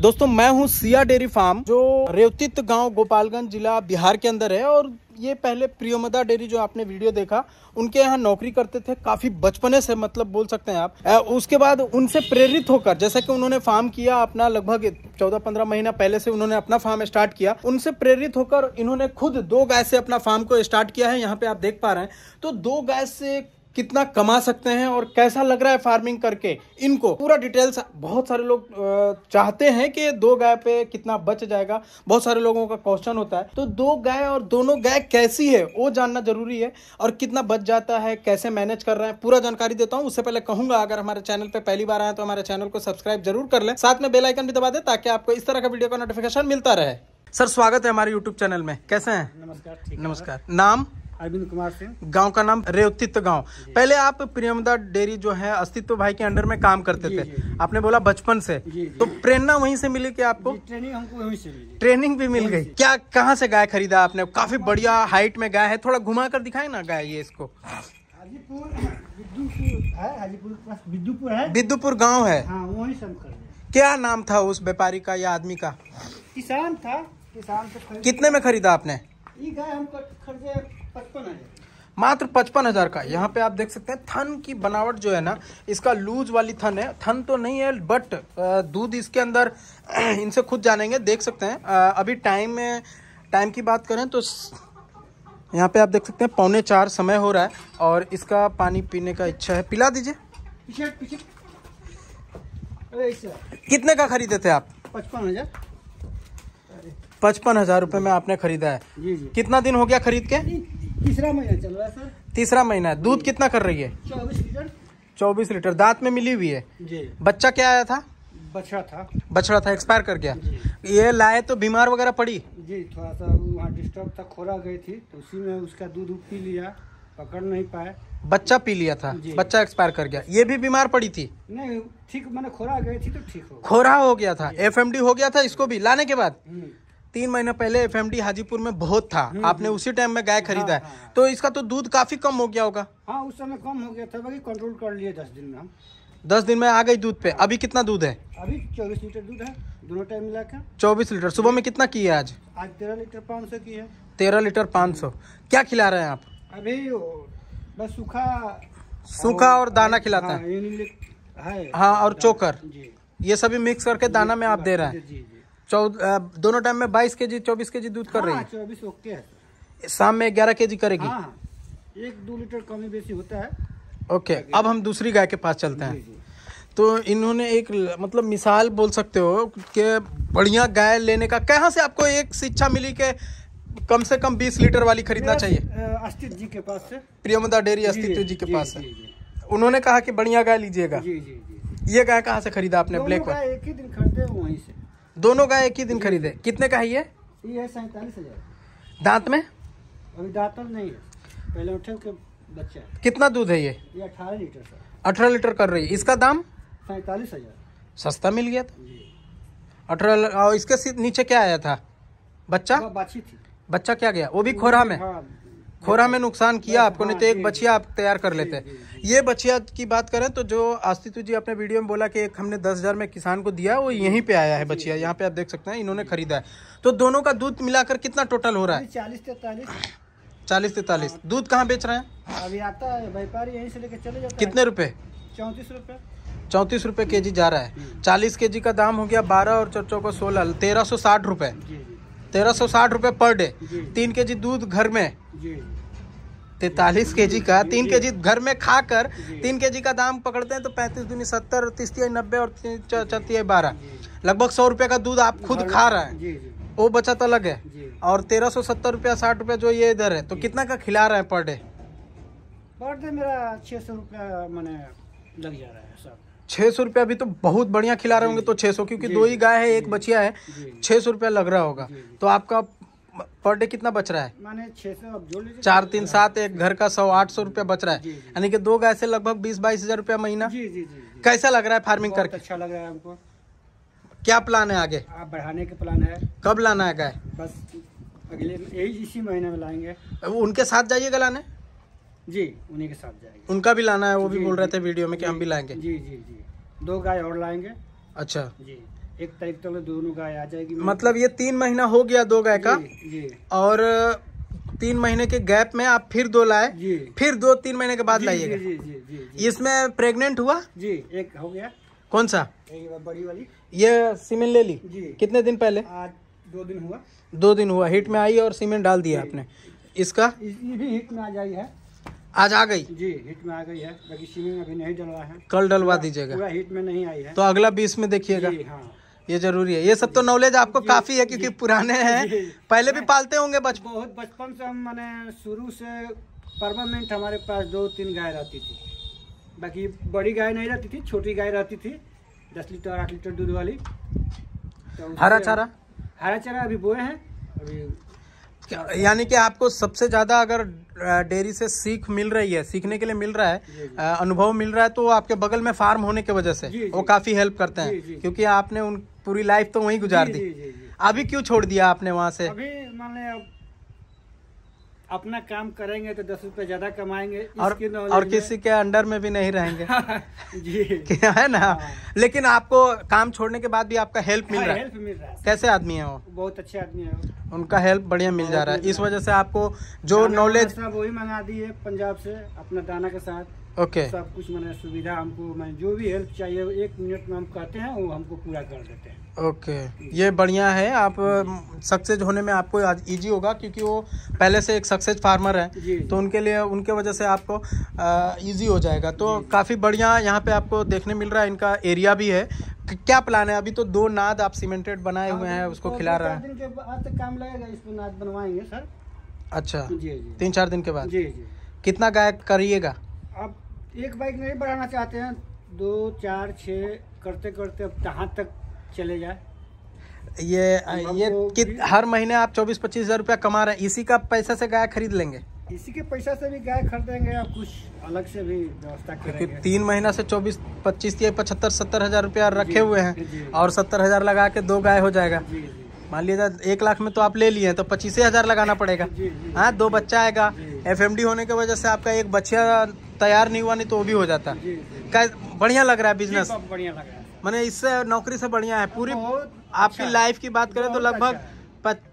दोस्तों मैं हूं सिया डेयरी फार्म जो रेवतित गांव गोपालगंज जिला बिहार के अंदर है और ये पहले प्रियोमदा डेयरी जो आपने वीडियो देखा उनके यहाँ नौकरी करते थे काफी बचपने से मतलब बोल सकते हैं आप उसके बाद उनसे प्रेरित होकर जैसे कि उन्होंने फार्म किया अपना लगभग चौदह पंद्रह महीना पहले से उन्होंने अपना फार्म स्टार्ट किया उनसे प्रेरित होकर इन्होंने खुद दो गाय से अपना फार्म को स्टार्ट किया है यहाँ पे आप देख पा रहे हैं तो दो गाय से कितना कमा सकते हैं और कैसा लग रहा है फार्मिंग करके इनको पूरा डिटेल्स बहुत सारे लोग चाहते हैं कि दो गाय पे कितना बच जाएगा बहुत सारे लोगों का क्वेश्चन होता है तो दो गाय और दोनों गाय कैसी है वो जानना जरूरी है और कितना बच जाता है कैसे मैनेज कर रहे हैं पूरा जानकारी देता हूँ उससे पहले कहूंगा अगर हमारे चैनल पर पहली बार आए तो हमारे चैनल को सब्सक्राइब जरूर कर लें साथ में बेलाइकन भी दबा दे ताकि आपको इस तरह का वीडियो का नोटिफिकेशन मिलता रहे सर स्वागत है हमारे यूट्यूब चैनल में कैसे हैं नमस्कार नमस्कार नाम अरविंद कुमार सिंह गांव का नाम रेवतित्व गांव पहले आप प्रियमदा डेयरी जो है अस्तित्व भाई के अंडर में काम करते जी, थे जी, आपने बोला बचपन से जी, तो प्रेरणा वहीं से मिली क्या आपको ट्रेनिंग हमको वहीं से मिली ट्रेनिंग भी मिल गई क्या कहाँ से गाय खरीदा आपने काफी बढ़िया हाइट में गाय है थोड़ा घुमा कर दिखाए ना गाय ये इसको बिद्दूपुर गाँव है हाँ, क्या नाम था उस व्यापारी का या आदमी का किसान था किसान कितने में खरीदा आपने ये गाय खरीदे मात्र पचपन हजार का यहाँ पे आप देख सकते हैं थन की बनावट जो है ना इसका लूज वाली थन है थन तो नहीं है बट दूध इसके अंदर इनसे खुद जानेंगे देख सकते हैं अभी टाइम में टाइम की बात करें तो यहाँ पे आप देख सकते हैं पौने चार समय हो रहा है और इसका पानी पीने का इच्छा है पिला दीजिए कितने का खरीदे थे आप पचपन हजार पचपन हजार रुपये में आपने खरीदा है कितना दिन हो गया खरीद के तीसरा महीना चल रहा है सर तीसरा महीना दूध कितना कर रही है चौबीस लीटर चौबीस लीटर दांत में मिली हुई है जी बच्चा क्या आया था बछड़ा था बछड़ा था एक्सपायर कर गया ये लाए तो बीमार वगैरह पड़ी जी थोड़ा सा वहाँ डिस्टर्ब था खोरा गई थी तो उसी में उसका दूध पी लिया पकड़ नहीं पाए बच्चा पी लिया था बच्चा एक्सपायर कर गया ये भी बीमार पड़ी थी नहीं ठीक मैंने खोरा गई थी तो ठीक हो खोरा हो गया था एफ हो गया था इसको भी लाने के बाद हम्म। तीन महीना पहले एफ हाजीपुर में बहुत था हम्म, आपने हम्म। उसी टाइम में गाय हाँ, खरीदा है हाँ, हाँ। तो इसका तो दूध काफी कम हो गया होगा हाँ उस समय कम हो गया था कंट्रोल कर लिए दस दिन में दस दिन में आ गई दूध पे अभी कितना दूध है अभी चौबीस लीटर दूध है दोनों टाइम मिला चौबीस लीटर सुबह में कितना की है आज आज तेरह लीटर पाँच सौ की है तेरह लीटर पाँच सौ क्या खिला रहे हैं आप अभी बस सूखा सूखा और दाना खिलाता है हाँ और चोकर ये सभी मिक्स करके दाना में आप दे रहे हैं दोनों टाइम में बाईस के जी चौबीस के जी दूध कर रही हाँ, है चौबीस ओके है शाम में ग्यारह के जी करेगी हाँ, हाँ। एक दो लीटर कमी बेसी होता है ओके अब हम दूसरी गाय के पास चलते हैं तो इन्होंने एक मतलब मिसाल बोल सकते हो कि बढ़िया गाय लेने का कहाँ से आपको एक शिक्षा मिली कि कम से कम बीस लीटर वाली खरीदना चाहिए अस्तित जी के पास से प्रियमदा डेयरी अस्तित्व जी के पास है उन्होंने कहा कि बढ़िया गाय लीजिएगा ये गाय कहाँ से खरीदा आपने ब्लैक एक ही दिन खरीदे दोनों का एक ही दिन खरीदे कितने का है ये ये सैतालीस हजार दांत में अभी दांत नहीं है पहले उठे के बच्चा कितना दूध है ये अठारह लीटर सर अठारह लीटर कर रही है इसका दाम सैतालीस हजार सस्ता मिल गया था अठारह और इसके नीचे क्या आया था बच्चा थी बच्चा क्या गया वो भी खोरा में हाँ। खोरा में नुकसान किया हाँ आपको नहीं तो एक बछिया आप तैयार कर लेते ये बछिया की बात करें तो जो आस्तित्व जी अपने वीडियो में बोला कि एक हमने दस हज़ार में किसान को दिया वो यहीं पे आया है बछिया यहाँ पे आप देख सकते हैं इन्होंने खरीदा है तो दोनों का दूध मिलाकर कितना टोटल हो रहा है चालीस तैतालीस चालीस तैतालीस हाँ। दूध कहाँ बेच रहे हैं अभी आता है व्यापारी यहीं से लेकर चले जाते कितने रुपये चौंतीस रुपये चौंतीस रुपये के जी जा रहा है चालीस के जी का दाम हो गया बारह और चौचौ को सोलह तेरह सौ साठ रुपये तेरह सौ साठ रूपए पर डे तीन के जी दूध घर में तैतालीस के जी का तीन के जी घर में खा कर तीन के जी का दाम पकड़ते हैं तो पैंतीस दूनी सत्तर तीसती नब्बे और चौथी बारह लगभग सौ रुपये का दूध आप खुद खा रहे हैं वो बचत अलग है और तेरह सौ सत्तर रुपया साठ रुपया जो ये इधर है तो कितना का खिला रहे हैं पर डे पर डे मेरा छह सौ रुपया मैंने लग जा रहा है सब छे सौ रुपया भी तो बहुत बढ़िया खिला रहे होंगे तो छे सौ क्योंकि दो ही गाय है एक बचिया है छे सौ रुपया लग रहा होगा तो आपका पर डे कितना बच रहा है माने चार तीन सात एक घर का सौ आठ सौ रुपया बच रहा है यानी कि दो गाय से लगभग बीस बाईस हजार रुपया महीना जी, जी, जी, कैसा लग रहा है फार्मिंग करके अच्छा लग रहा है क्या प्लान है आगे बढ़ाने के प्लान है कब लाना है गाय बस अगले यही इसी महीने में लाएंगे उनके साथ जाइएगा लाने जी उन्हीं के साथ जाएंगे उनका भी लाना है वो भी बोल रहे थे वीडियो में कि हम भी लाएंगे जी जी जी दो गाय और लाएंगे अच्छा जी एक तारीख तक तो दोनों गाय आ जाएगी मतलब ये तीन महीना हो गया दो गाय का जी, और तीन महीने के गैप में आप फिर दो लाए फिर दो तीन महीने के बाद लाइएगा इसमें प्रेग्नेंट हुआ जी एक हो गया कौन सा बड़ी वाली ये सीमेंट ले ली जी कितने दिन पहले आज दो दिन हुआ दो दिन हुआ हिट में आई और सीमेंट डाल दिया आपने इसका इस भी हिट में आ जाई है आज आ गई जी हिट में आ गई है बाकी में अभी नहीं डलवा है कल डलवा दीजिएगा पूरा हिट में नहीं आई है तो अगला बीस में देखिएगा हाँ। ये जरूरी है ये सब तो नॉलेज आपको काफी है क्योंकि पुराने हैं पहले भी पालते होंगे बचपन बहुत बचपन से हम मैंने शुरू से परमानेंट हमारे पास दो तीन गाय रहती थी बाकी बड़ी गाय नहीं रहती थी छोटी गाय रहती थी दस लीटर आठ लीटर दूध वाली तो हरा चारा हरा चारा अभी बोए हैं अभी यानी कि आपको सबसे ज़्यादा अगर डेयरी से सीख मिल रही है सीखने के लिए मिल रहा है अनुभव मिल रहा है तो आपके बगल में फार्म होने की वजह से वो काफ़ी हेल्प करते हैं क्योंकि आपने उन पूरी लाइफ तो वहीं गुजार दी अभी क्यों छोड़ दिया आपने वहाँ से अभी अपना काम करेंगे तो दस रुपए ज्यादा कमाएंगे और और किसी के अंडर में भी नहीं रहेंगे हाँ, जी है ना हाँ। लेकिन आपको काम छोड़ने के बाद भी आपका हेल्प मिल हाँ, रहा है हेल्प मिल रहा है कैसे आदमी है वो बहुत अच्छे आदमी है उनका हेल्प बढ़िया मिल जा रहा है इस वजह से आपको जो नॉलेज वही मंगा दी है पंजाब से अपना दाना के साथ ओके तो सब कुछ मैंने सुविधा हमको मैं जो भी हेल्प चाहिए एक मिनट में हम कहते हैं वो हमको पूरा कर देते हैं ओके ये बढ़िया है आप सक्सेस होने में आपको इजी होगा क्योंकि वो पहले से एक सक्सेस फार्मर है तो उनके लिए उनके वजह से आपको इजी हो जाएगा तो काफ़ी बढ़िया यहाँ पे आपको देखने मिल रहा है इनका एरिया भी है क्या प्लान है अभी तो दो नाद आप सीमेंटेड बनाए हुए हैं उसको खिला रहा है तो काम लगेगा इसको नाद बनवाएंगे सर अच्छा जी जी तीन चार दिन के बाद जी जी कितना गाय करिएगा अब एक बाइक नहीं बढ़ाना चाहते हैं दो चार छः करते करते अब कहाँ तक चले जाए ये ये कि हर महीने आप चौबीस पच्चीस हज़ार रुपया कमा रहे हैं इसी का पैसा से गाय खरीद लेंगे इसी के पैसा से भी गाय खरीदेंगे या कुछ अलग से भी व्यवस्था करेंगे तीन महीना से चौबीस पच्चीस या पचहत्तर सत्तर हज़ार रुपया रखे हुए हैं और सत्तर हज़ार लगा के दो गाय हो जाएगा मान लीजिए एक लाख में तो आप ले लिए तो पच्चीस हज़ार लगाना पड़ेगा हाँ दो बच्चा आएगा एफ होने की वजह से आपका एक बच्चा तैयार नहीं हुआ नहीं तो वो भी हो जाता बढ़िया लग रहा है बिजनेस बढ़िया लग रहा है मैंने इससे नौकरी से बढ़िया है पूरी अच्छा आपकी लाइफ की बात करें तो अच्छा लगभग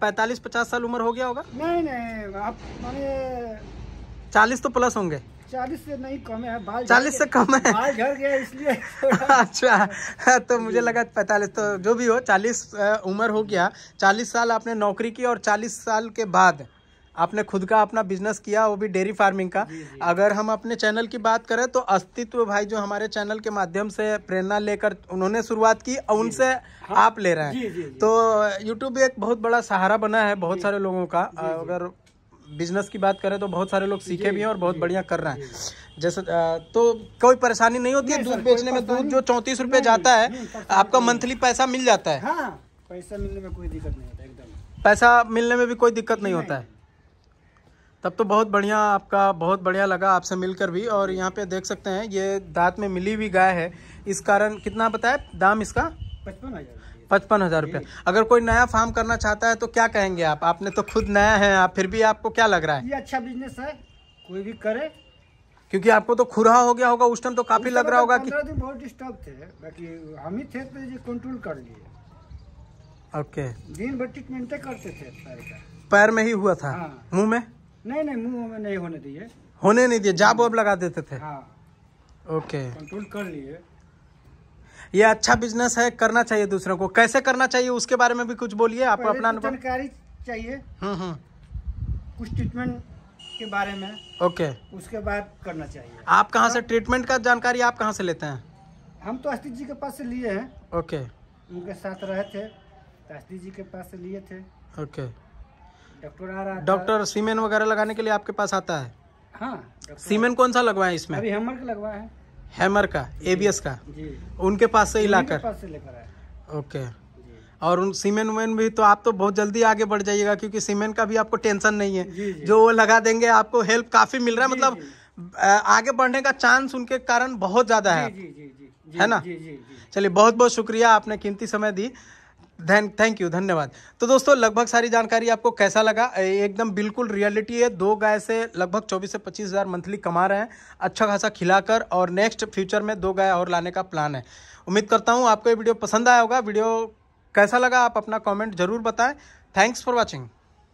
पैतालीस पचास साल उम्र हो गया होगा नहीं नहीं चालीस तो प्लस होंगे चालीस से नहीं कम है चालीस से कम है घर गया इसलिए अच्छा तो मुझे लगा पैतालीस तो जो भी हो चालीस उम्र हो गया चालीस साल आपने नौकरी की और चालीस साल के बाद आपने खुद का अपना बिजनेस किया वो भी डेयरी फार्मिंग का जी, जी। अगर हम अपने चैनल की बात करें तो अस्तित्व भाई जो हमारे चैनल के माध्यम से प्रेरणा लेकर उन्होंने शुरुआत की और उनसे हाँ, आप ले रहे हैं तो यूट्यूब एक बहुत बड़ा सहारा बना है बहुत सारे लोगों का अगर बिजनेस की बात करें तो बहुत सारे लोग सीखे भी हैं और बहुत बढ़िया कर रहे हैं जैसे तो कोई परेशानी नहीं होती है दूध बेचने में दूध जो चौंतीस रुपये जाता है आपका मंथली पैसा मिल जाता है हाँ, पैसा मिलने में कोई दिक्कत नहीं होता एकदम पैसा मिलने में भी कोई दिक्कत नहीं होता है तब तो बहुत बढ़िया आपका बहुत बढ़िया लगा आपसे मिलकर भी और यहाँ पे देख सकते हैं ये दांत में मिली हुई गाय है इस कारण कितना बताया दाम इसका पचपन हज़ार पचपन हज़ार अगर कोई नया फार्म करना चाहता है तो क्या कहेंगे आप आपने तो खुद नया है आप फिर भी आपको क्या लग रहा है ये अच्छा बिजनेस है कोई भी करे क्योंकि आपको तो खुरा हो गया होगा उस टाइम तो काफी लग रहा होगा कि बहुत डिस्टर्ब थे बाकी हम ही थे कंट्रोल तो कर लिए ओके दिन भर ट्रीटमेंट करते थे पैर में ही हुआ था मुँह हाँ। मुंह में नहीं नहीं मुंह में नहीं होने दिए होने नहीं दिए जाब वाब लगा देते थे हाँ ओके कंट्रोल कर लिए ये अच्छा बिजनेस है करना चाहिए दूसरों को कैसे करना चाहिए उसके बारे में भी कुछ बोलिए आपको अपना तो जानकारी चाहिए हम्म, हम्म। कुछ ट्रीटमेंट के बारे में ओके उसके बाद करना चाहिए आप कहाँ से ट्रीटमेंट हाँ। का जानकारी आप कहाँ से लेते हैं हम तो अस्थित जी के पास से लिए हैं ओके उनके साथ रहे थे अस्थित जी के पास से लिए थे ओके डॉक्टर आ रहा डॉक्टर सीमेन वगैरह लगाने के लिए आपके पास आता है हाँ सीमेन कौन सा लगवाया इसमें अभी हैमर का लगवाया है हैमर का एबीएस का जी उनके पास से ही लाकर लेकर ओके और उन सीमेंट उमेन भी तो आप तो बहुत जल्दी आगे बढ़ जाइएगा क्योंकि सीमेंट का भी आपको टेंशन नहीं है जी, जी। जो वो लगा देंगे आपको हेल्प काफी मिल रहा है मतलब आगे बढ़ने का चांस उनके कारण बहुत ज्यादा है जी, जी, जी, जी, है ना चलिए बहुत बहुत शुक्रिया आपने कीमती समय दी धन थैंक यू धन्यवाद तो दोस्तों लगभग सारी जानकारी आपको कैसा लगा एकदम बिल्कुल रियलिटी है दो गाय से लगभग 24 से पच्चीस हज़ार मंथली कमा रहे हैं अच्छा खासा खिलाकर और नेक्स्ट फ्यूचर में दो गाय और लाने का प्लान है उम्मीद करता हूँ आपको ये वीडियो पसंद आया होगा वीडियो कैसा लगा आप अपना कॉमेंट जरूर बताएं थैंक्स फॉर वॉचिंग